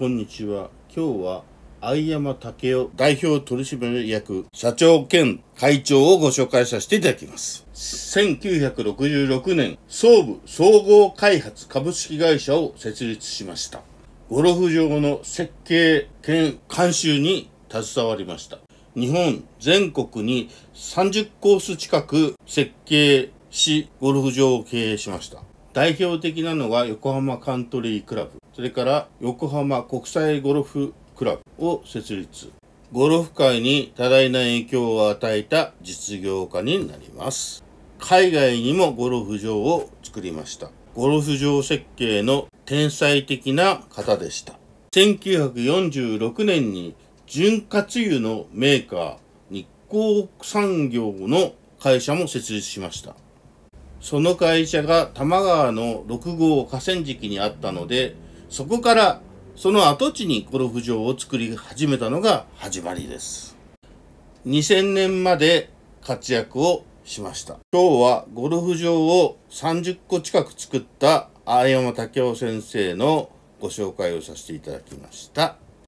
こんにちは。今日は、相山武雄代表取締役社長兼会長をご紹介させていただきます。1966年、総武総合開発株式会社を設立しました。ゴルフ場の設計兼監修に携わりました。日本全国に30コース近く設計し、ゴルフ場を経営しました。代表的なのが横浜カントリークラブ、それから横浜国際ゴルフクラブを設立。ゴルフ界に多大な影響を与えた実業家になります。海外にもゴルフ場を作りました。ゴルフ場設計の天才的な方でした。1946年に潤滑油のメーカー日光産業の会社も設立しました。その会社が多摩川の6号河川敷にあったので、そこからその跡地にゴルフ場を作り始めたのが始まりです。2000年まで活躍をしました。今日はゴルフ場を30個近く作った青山武雄先生のご紹介をさせていただきました。